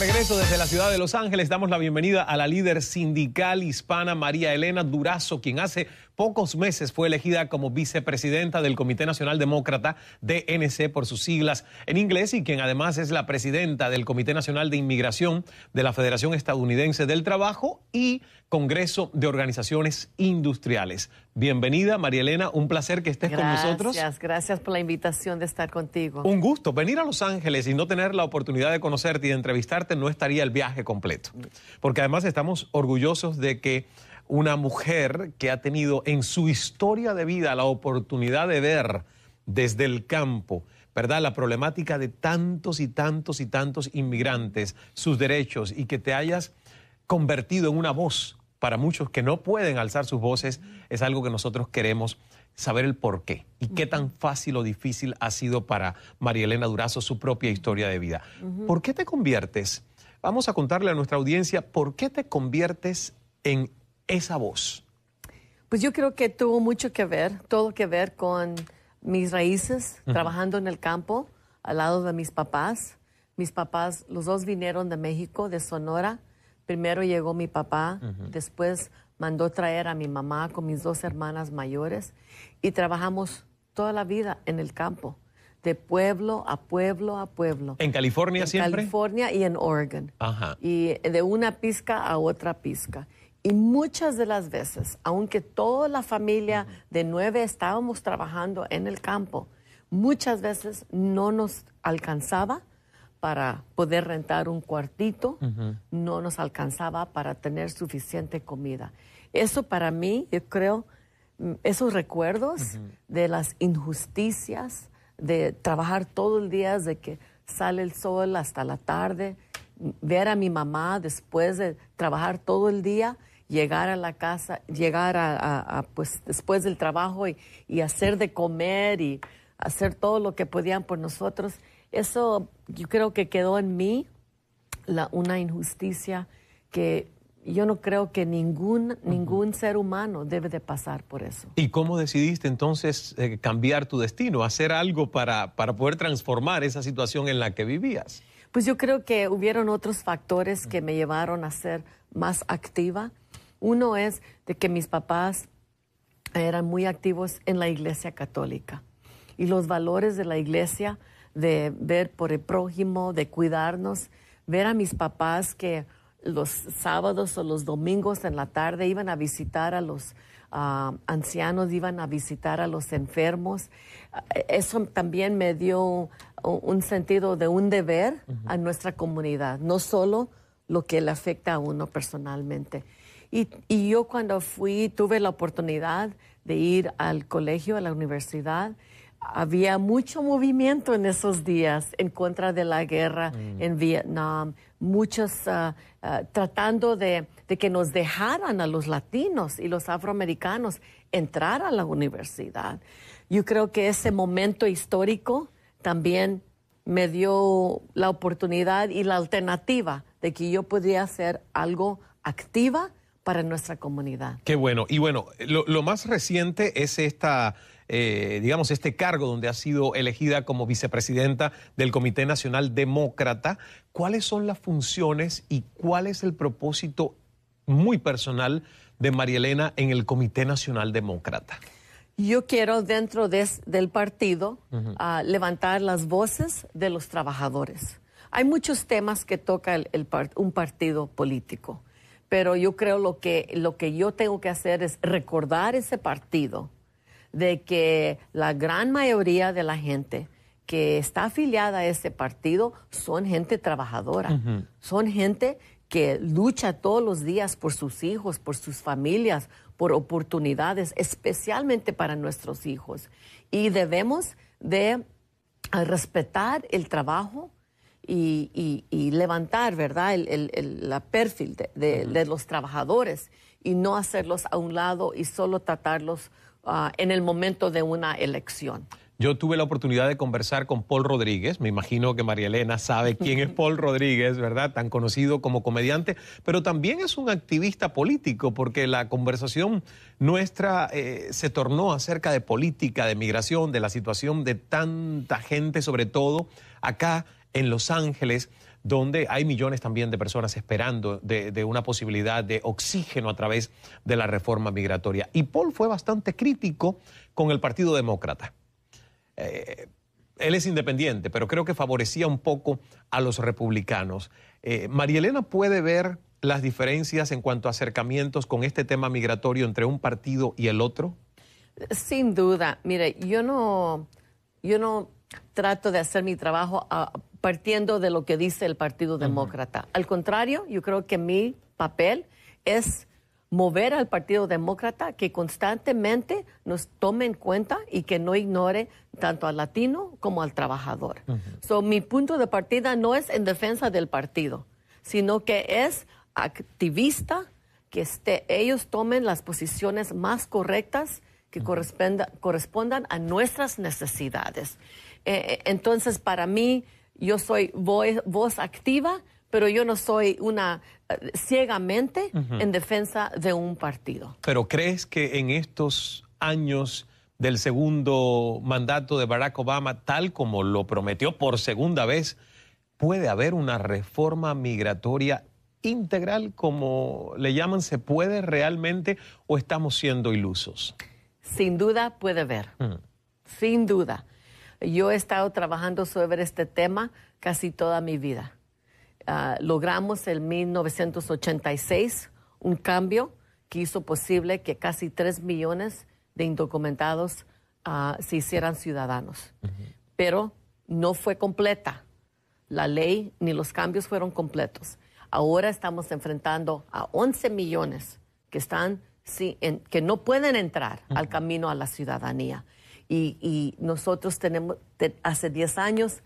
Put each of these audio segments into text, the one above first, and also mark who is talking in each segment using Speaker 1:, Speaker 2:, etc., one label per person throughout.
Speaker 1: regreso desde la ciudad de Los Ángeles. Damos la bienvenida a la líder sindical hispana María Elena Durazo, quien hace pocos meses fue elegida como vicepresidenta del Comité Nacional Demócrata, DNC por sus siglas en inglés, y quien además es la presidenta del Comité Nacional de Inmigración de la Federación Estadounidense del Trabajo y Congreso de Organizaciones Industriales. Bienvenida, María Elena, un placer que estés con nosotros. Gracias,
Speaker 2: gracias por la invitación de estar contigo. Un
Speaker 1: gusto. Venir a Los Ángeles y no tener la oportunidad de conocerte y de entrevistarte no estaría el viaje completo. Porque además estamos orgullosos de que una mujer que ha tenido en su historia de vida la oportunidad de ver desde el campo, ¿verdad? La problemática de tantos y tantos y tantos inmigrantes, sus derechos y que te hayas convertido en una voz para muchos que no pueden alzar sus voces, es algo que nosotros queremos saber el por qué y qué tan fácil o difícil ha sido para María Elena Durazo su propia historia de vida. ¿Por qué te conviertes? Vamos a contarle a nuestra audiencia por qué te conviertes en esa voz.
Speaker 2: Pues yo creo que tuvo mucho que ver, todo que ver con mis raíces, trabajando en el campo, al lado de mis papás. Mis papás, los dos vinieron de México, de Sonora, Primero llegó mi papá, después mandó traer a mi mamá con mis dos hermanas mayores y trabajamos toda la vida en el campo, de pueblo a pueblo a pueblo. ¿En
Speaker 1: California siempre? En
Speaker 2: California y en Oregon. Ajá. Y de una pizca a otra pizca. Y muchas de las veces, aunque toda la familia de nueve estábamos trabajando en el campo, muchas veces no nos alcanzaba para poder rentar un cuartito, no nos alcanzaba para tener suficiente comida. Eso para mí, yo creo, mm, esos recuerdos de las injusticias, de trabajar todo el día, de que sale el sol hasta la tarde, ver a mi mamá después de trabajar todo el día, llegar a la casa, llegar a, pues después del trabajo y, y hacer de comer y hacer todo lo que podían por nosotros. Eso yo creo que quedó en mí una injusticia que yo no creo que ningún, ningún ser humano debe de pasar por eso.
Speaker 1: ¿Y cómo decidiste entonces eh, cambiar tu destino, hacer algo para, para poder transformar esa situación en la que vivías?
Speaker 2: Pues yo creo que hubieron otros factores que me llevaron a ser más activa. Uno es de que mis papás eran muy activos en la iglesia católica y los valores de la iglesia de ver por el prójimo, de cuidarnos, ver a mis papás que los sábados o los domingos en la tarde iban a visitar a los ah, ancianos, iban a visitar a los enfermos. Eso también me dio un sentido de un deber a nuestra comunidad, no solo lo que le afecta a uno personalmente. y, yo cuando fui tuve la oportunidad de ir al colegio, a la universidad, había mucho movimiento en esos días en contra de la guerra mm. en Vietnam, muchos ah, ah, tratando de, que nos dejaran a los latinos y los afroamericanos entrar a la universidad. Yo creo que ese momento histórico también me dio la oportunidad y la alternativa de que yo podía hacer algo activa para nuestra comunidad.
Speaker 1: Qué bueno. Y bueno, lo más reciente es esta eh, digamos, este cargo donde ha sido elegida como vicepresidenta del Comité Nacional Demócrata. ¿Cuáles son las funciones y cuál es el propósito muy personal de María Elena en el Comité Nacional Demócrata?
Speaker 2: Yo quiero dentro del partido ah, levantar las voces de los trabajadores. Hay muchos temas que toca un partido político, pero yo creo lo que, lo que yo tengo que hacer es recordar ese partido de que la gran mayoría de la gente que está afiliada a ese partido son gente trabajadora, son gente que lucha todos los días por sus hijos, por sus familias, por oportunidades, especialmente para nuestros hijos. Y debemos de eh, respetar el trabajo y, levantar, ¿verdad?, el, perfil de los trabajadores y no hacerlos a un lado y solo tratarlos Ah, en el momento de una elección.
Speaker 1: Yo tuve la oportunidad de conversar con Paul Rodríguez, me imagino que María Elena sabe quién es Paul Rodríguez, ¿verdad? Tan conocido como comediante, pero también es un activista político, porque la conversación nuestra eh, se tornó acerca de política, de migración, de la situación de tanta gente, sobre todo acá en Los Ángeles donde hay millones también de personas esperando de, una posibilidad de oxígeno a través de la reforma migratoria. Y Paul fue bastante crítico con el Partido Demócrata. Eh, él es independiente, pero creo que favorecía un poco a los republicanos. Eh, María Elena puede ver las diferencias en cuanto a acercamientos con este tema migratorio entre un partido y el otro?
Speaker 2: Sin duda. Mire, yo no, yo no trato de hacer mi trabajo ah, partiendo de lo que dice el Partido Demócrata. Al contrario, yo creo que mi papel es mover al Partido Demócrata que constantemente nos tome en cuenta y que no ignore tanto al latino como al trabajador. so, mi punto de partida no es en defensa del partido, sino que es activista, que esté ellos tomen las posiciones más correctas que correspondan a nuestras necesidades. Eh, eh, entonces, para mí, yo soy voz, activa, pero yo no soy una eh, ciegamente en defensa de un partido.
Speaker 1: Pero ¿crees que en estos años del segundo mandato de Barack Obama, tal como lo prometió por segunda vez, puede haber una reforma migratoria integral, como le llaman, se puede realmente o estamos siendo ilusos?
Speaker 2: Sin duda puede haber, mm. sin duda. Yo he estado trabajando sobre este tema casi toda mi vida. Ah, logramos en 1986 un cambio que hizo posible que casi 3 millones de indocumentados ah, se hicieran ciudadanos. Pero no fue completa. La ley ni los cambios fueron completos. Ahora estamos enfrentando a 11 millones que, están, que no pueden entrar al camino a la ciudadanía. Y, nosotros tenemos, hace 10 años,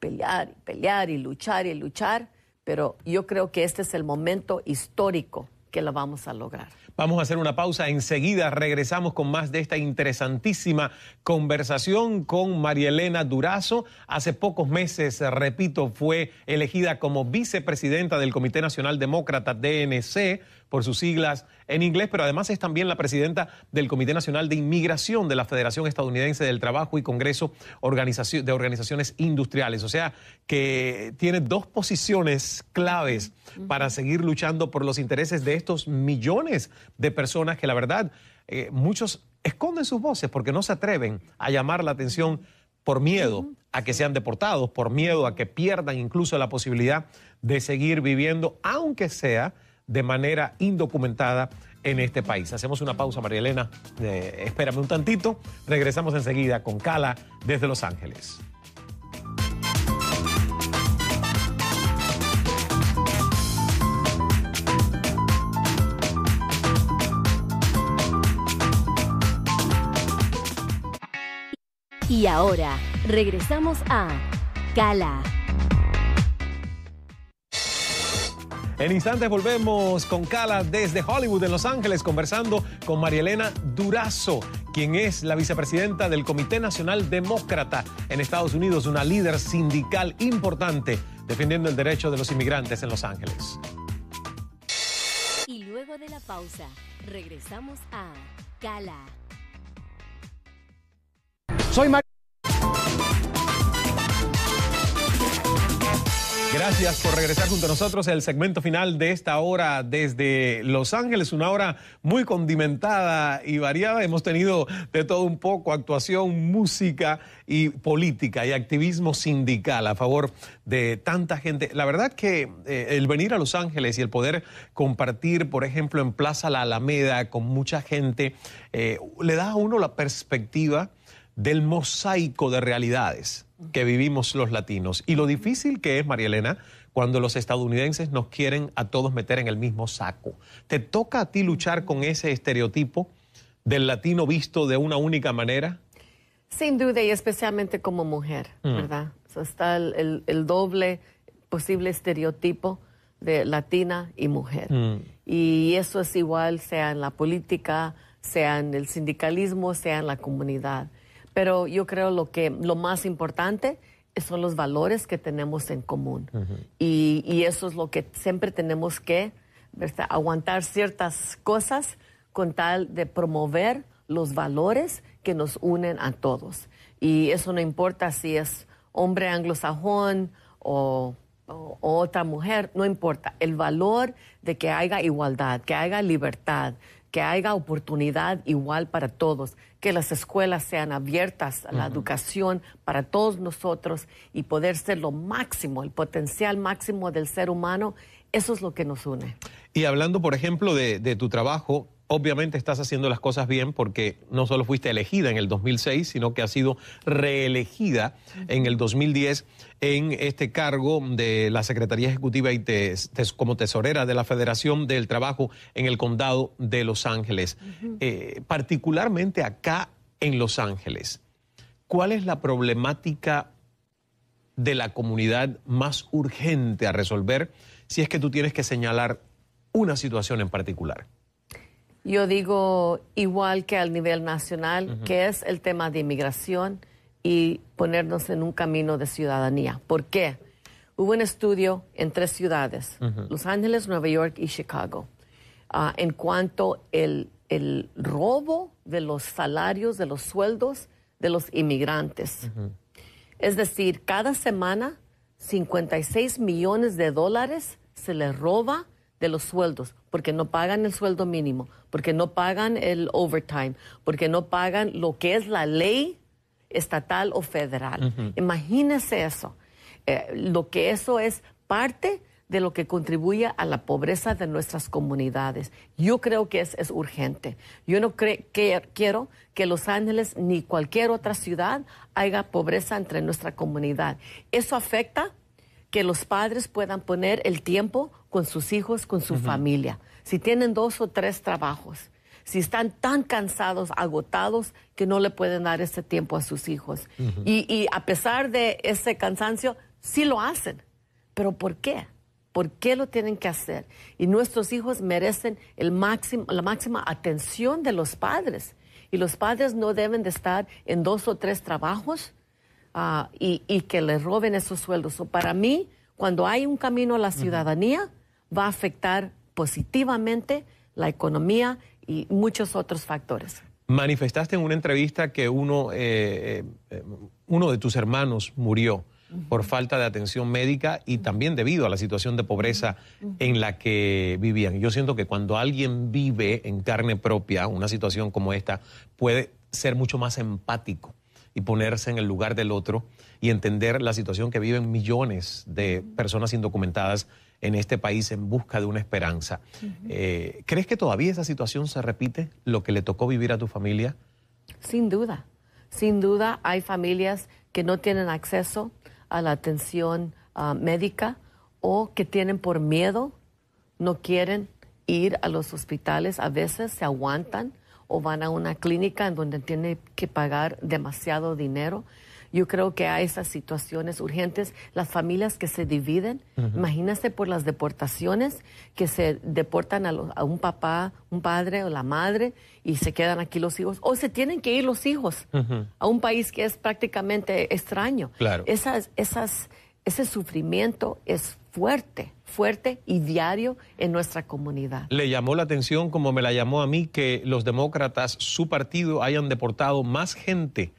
Speaker 2: pelear y pelear y luchar y luchar, pero yo creo que este es el momento histórico que lo vamos a lograr.
Speaker 1: Vamos a hacer una pausa. Enseguida regresamos con más de esta interesantísima conversación con María Elena Durazo. Hace pocos meses, repito, fue elegida como vicepresidenta del Comité Nacional Demócrata, DNC, por sus siglas en inglés, pero además es también la presidenta del Comité Nacional de Inmigración de la Federación Estadounidense del Trabajo y Congreso de Organizaciones Industriales. O sea, que tiene dos posiciones claves para seguir luchando por los intereses de estos millones de personas que la verdad eh, muchos esconden sus voces porque no se atreven a llamar la atención por miedo a que sean deportados, por miedo a que pierdan incluso la posibilidad de seguir viviendo, aunque sea de manera indocumentada en este país. Hacemos una pausa, María Elena. Eh, espérame un tantito. Regresamos enseguida con Cala desde Los Ángeles.
Speaker 2: Y ahora regresamos a Cala.
Speaker 1: En instantes volvemos con Cala desde Hollywood, en Los Ángeles, conversando con Marielena Durazo, quien es la vicepresidenta del Comité Nacional Demócrata en Estados Unidos, una líder sindical importante defendiendo el derecho de los inmigrantes en Los
Speaker 2: Ángeles. Y luego de la pausa, regresamos a Cala. Soy
Speaker 1: Gracias por regresar junto a nosotros el segmento final de esta hora desde Los Ángeles, una hora muy condimentada y variada. Hemos tenido de todo un poco, actuación, música y política y activismo sindical a favor de tanta gente. La verdad que eh, el venir a Los Ángeles y el poder compartir, por ejemplo, en Plaza La Alameda con mucha gente, eh, le da a uno la perspectiva del mosaico de realidades que vivimos los latinos y lo difícil que es, María Elena, cuando los estadounidenses nos quieren a todos meter en el mismo saco. ¿Te toca a ti luchar con ese estereotipo del latino visto de una única manera?
Speaker 2: Sin duda y especialmente como mujer, mm. ¿verdad? está el, doble posible estereotipo de latina y mujer. Mm. Y eso es igual sea en la política, sea en el sindicalismo, sea en la comunidad pero yo creo lo que lo más importante son los valores que tenemos en común. y, eso es lo que siempre tenemos que aguantar ciertas cosas con tal de promover los valores que nos unen a todos. Y eso no importa si es hombre anglosajón o otra mujer, no importa. El valor de que haya igualdad, que haya libertad, que haya oportunidad igual para todos, que las escuelas sean abiertas a la educación para todos nosotros y poder ser lo máximo, el potencial máximo del ser humano, eso es lo que nos une.
Speaker 1: Y hablando, por ejemplo, de tu trabajo, obviamente estás haciendo las cosas bien porque no solo fuiste elegida en el 2006, sino que has sido reelegida en el 2010 en este cargo de la Secretaría Ejecutiva y como tesorera de la Federación del Trabajo en el Condado de Los Ángeles, eh, particularmente acá en Los Ángeles. ¿Cuál es la problemática de la comunidad más urgente a resolver si es que tú tienes que señalar una situación en particular?
Speaker 2: yo digo igual que al nivel nacional, que es el tema de inmigración y ponernos en un camino de ciudadanía. ¿Por qué? Hubo un estudio en tres ciudades, Los Ángeles, Nueva York y Chicago, ah, en cuanto el, robo de los salarios, de los sueldos de los inmigrantes. Es decir, cada semana 56 millones de dólares se les roba de los sueldos, porque no pagan el sueldo mínimo, porque no pagan el overtime, porque no pagan lo que es la ley estatal o federal. Imagínense eso, eh, lo que eso es parte de lo que contribuye a la pobreza de nuestras comunidades. Yo creo que es, es urgente. Yo no que, quiero que Los Ángeles ni cualquier otra ciudad haya pobreza entre nuestra comunidad. Eso afecta que los padres puedan poner el tiempo con sus hijos, con su familia. Si tienen dos o tres trabajos, si están tan cansados, agotados, que no le pueden dar ese tiempo a sus hijos. y, a pesar de ese cansancio, sí lo hacen. ¿Pero por qué? ¿Por qué lo tienen que hacer? Y nuestros hijos merecen el máximo, la máxima atención de los padres. Y los padres no deben de estar en dos o tres trabajos Ah, y, que le roben esos sueldos. So, para mí, cuando hay un camino a la ciudadanía, va a afectar positivamente la economía y muchos otros factores.
Speaker 1: Manifestaste en una entrevista que uno, eh, eh, eh, uno de tus hermanos murió por falta de atención médica y también debido a la situación de pobreza en la que vivían. Yo siento que cuando alguien vive en carne propia una situación como esta, puede ser mucho más empático y ponerse en el lugar del otro y entender la situación que viven millones de personas indocumentadas en este país en busca de una esperanza. Eh, ¿Crees que todavía esa situación se repite, lo que le tocó vivir a tu familia?
Speaker 2: Sin duda, sin duda hay familias que no tienen acceso a la atención ah, médica o que tienen por miedo, no quieren ir a los hospitales, a veces se aguantan o van a una clínica en donde tiene que pagar demasiado dinero. Yo creo que a esas situaciones urgentes, las familias que se dividen, imagínate por las deportaciones, que se deportan a, un papá, un padre o la madre y se quedan aquí los hijos, o se tienen que ir los hijos a un país que es prácticamente extraño. Claro. Esas, esas ese sufrimiento es fuerte, fuerte y diario en nuestra comunidad.
Speaker 1: Le llamó la atención, como me la llamó a mí, que los demócratas, su partido, hayan deportado más gente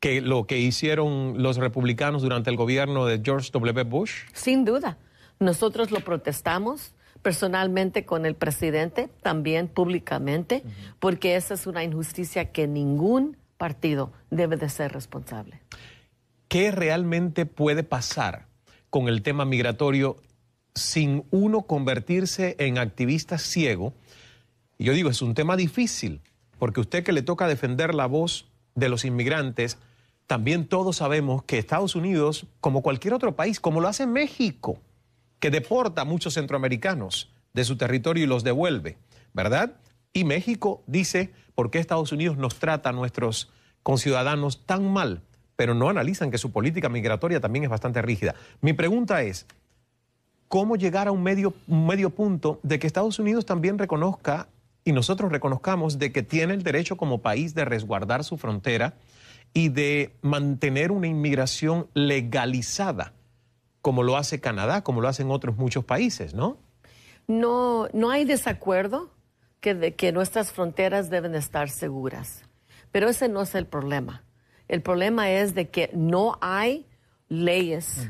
Speaker 1: que lo que hicieron los republicanos durante el gobierno de George W. Bush?
Speaker 2: Sin duda. Nosotros lo protestamos personalmente con el presidente, también públicamente, porque esa es una injusticia que ningún partido debe de ser responsable.
Speaker 1: ¿qué realmente puede pasar con el tema migratorio sin uno convertirse en activista ciego? yo digo, es un tema difícil, porque usted que le toca defender la voz de los inmigrantes, también todos sabemos que Estados Unidos, como cualquier otro país, como lo hace México, que deporta a muchos centroamericanos de su territorio y los devuelve, ¿verdad? Y México dice, ¿por qué Estados Unidos nos trata a nuestros conciudadanos tan mal? pero no analizan que su política migratoria también es bastante rígida. Mi pregunta es, ¿cómo llegar a un medio, punto de que Estados Unidos también reconozca y nosotros reconozcamos de que tiene el derecho como país de resguardar su frontera y de mantener una inmigración legalizada, como lo hace Canadá, como lo hacen otros muchos países, ¿no?
Speaker 2: No, no hay desacuerdo que, de, que nuestras fronteras deben estar seguras, pero ese no es el problema. El problema es de que no hay leyes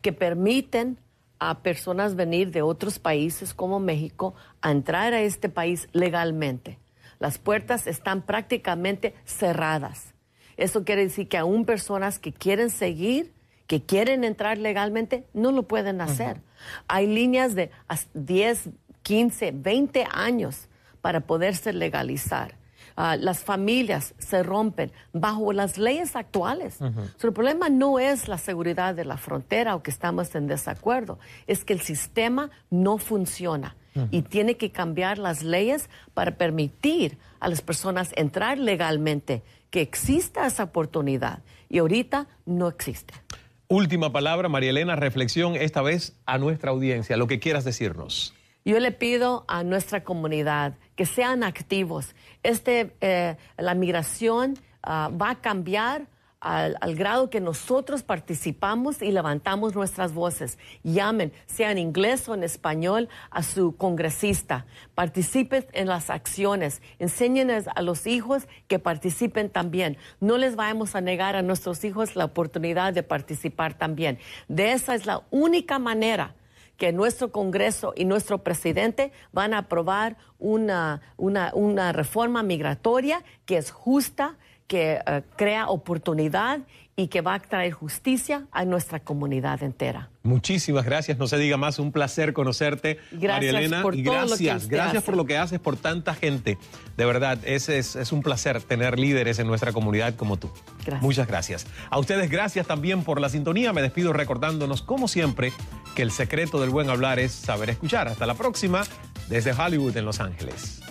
Speaker 2: que permiten a personas venir de otros países como México a entrar a este país legalmente. Las puertas están prácticamente cerradas. Eso quiere decir que aún personas que quieren seguir, que quieren entrar legalmente, no lo pueden hacer. Hay líneas de 10, 15, 20 años para poderse legalizar. Ah, las familias se rompen bajo las leyes actuales. el problema no es la seguridad de la frontera o que estamos en desacuerdo, es que el sistema no funciona y tiene que cambiar las leyes para permitir a las personas entrar legalmente, que exista esa oportunidad y ahorita no existe.
Speaker 1: Última palabra, María Elena, reflexión esta vez a nuestra audiencia, lo que quieras decirnos.
Speaker 2: Yo le pido a nuestra comunidad que sean activos. Este, eh, la migración ah, va a cambiar al, grado que nosotros participamos y levantamos nuestras voces. Llamen, sea en inglés o en español, a su congresista. Participen en las acciones. Enséñenles a los hijos que participen también. No les vamos a negar a nuestros hijos la oportunidad de participar también. De esa es la única manera que nuestro Congreso y nuestro presidente van a aprobar una, una, reforma migratoria que es justa, que eh, crea oportunidad y que va a traer justicia a nuestra comunidad entera.
Speaker 1: Muchísimas gracias, no se diga más, un placer conocerte, María Elena. Por gracias, gracias por lo que haces por tanta gente. De verdad, es, es, un placer tener líderes en nuestra comunidad como tú. Muchas gracias. A ustedes, gracias también por la sintonía. Me despido recordándonos, como siempre, que el secreto del buen hablar es saber escuchar. Hasta la próxima, desde Hollywood en Los Ángeles.